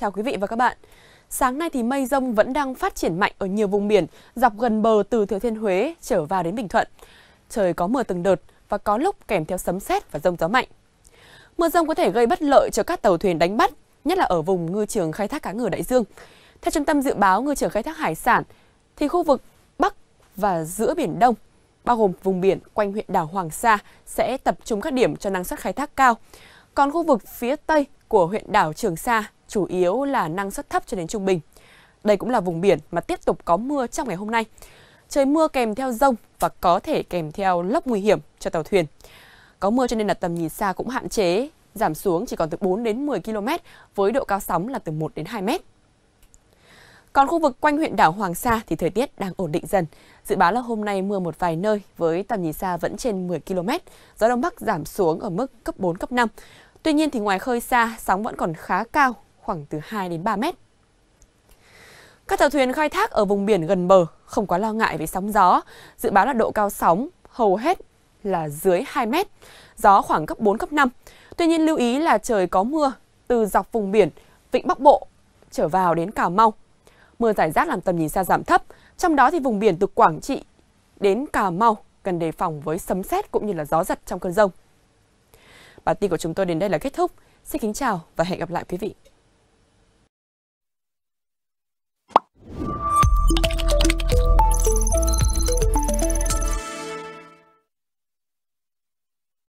Chào quý vị và các bạn. Sáng nay thì mây rông vẫn đang phát triển mạnh ở nhiều vùng biển dọc gần bờ từ Thừa Thiên Huế trở vào đến Bình Thuận. Trời có mưa từng đợt và có lúc kèm theo sấm sét và rông gió mạnh. Mưa rông có thể gây bất lợi cho các tàu thuyền đánh bắt, nhất là ở vùng ngư trường khai thác cá ngừ đại dương. Theo Trung tâm Dự báo Ngư trường khai thác hải sản, thì khu vực Bắc và giữa Biển Đông, bao gồm vùng biển quanh huyện đảo Hoàng Sa, sẽ tập trung các điểm cho năng suất khai thác cao. Còn khu vực phía Tây của huyện đảo Trường Sa chủ yếu là năng suất thấp cho đến trung bình. Đây cũng là vùng biển mà tiếp tục có mưa trong ngày hôm nay. Trời mưa kèm theo rông và có thể kèm theo lốc nguy hiểm cho tàu thuyền. Có mưa cho nên là tầm nhìn xa cũng hạn chế, giảm xuống chỉ còn từ 4 đến 10 km với độ cao sóng là từ 1 đến 2 mét. Còn khu vực quanh huyện đảo Hoàng Sa thì thời tiết đang ổn định dần. Dự báo là hôm nay mưa một vài nơi với tầm nhìn xa vẫn trên 10 km, gió đông bắc giảm xuống ở mức cấp 4 cấp 5. Tuy nhiên thì ngoài khơi xa, sóng vẫn còn khá cao khoảng từ 2 đến 3 mét. Các tàu thuyền khai thác ở vùng biển gần bờ không quá lo ngại về sóng gió, dự báo là độ cao sóng hầu hết là dưới 2 mét, gió khoảng cấp 4, cấp 5. Tuy nhiên lưu ý là trời có mưa từ dọc vùng biển, vịnh Bắc Bộ trở vào đến Cà Mau. Mưa giải rác làm tầm nhìn xa giảm thấp, trong đó thì vùng biển từ Quảng Trị đến Cà Mau cần đề phòng với sấm sét cũng như là gió giật trong cơn rông. Bản tin của chúng tôi đến đây là kết thúc. Xin kính chào và hẹn gặp lại quý vị.